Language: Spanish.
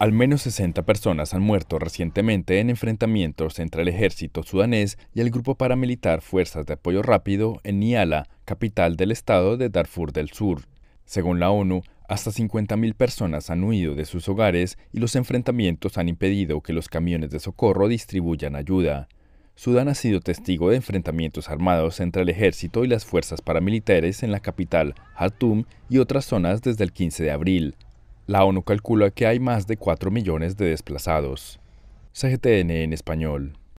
Al menos 60 personas han muerto recientemente en enfrentamientos entre el ejército sudanés y el grupo paramilitar Fuerzas de Apoyo Rápido en Niala, capital del estado de Darfur del Sur. Según la ONU, hasta 50.000 personas han huido de sus hogares y los enfrentamientos han impedido que los camiones de socorro distribuyan ayuda. Sudán ha sido testigo de enfrentamientos armados entre el ejército y las fuerzas paramilitares en la capital, Khartoum, y otras zonas desde el 15 de abril. La ONU calcula que hay más de 4 millones de desplazados. CGTN en español.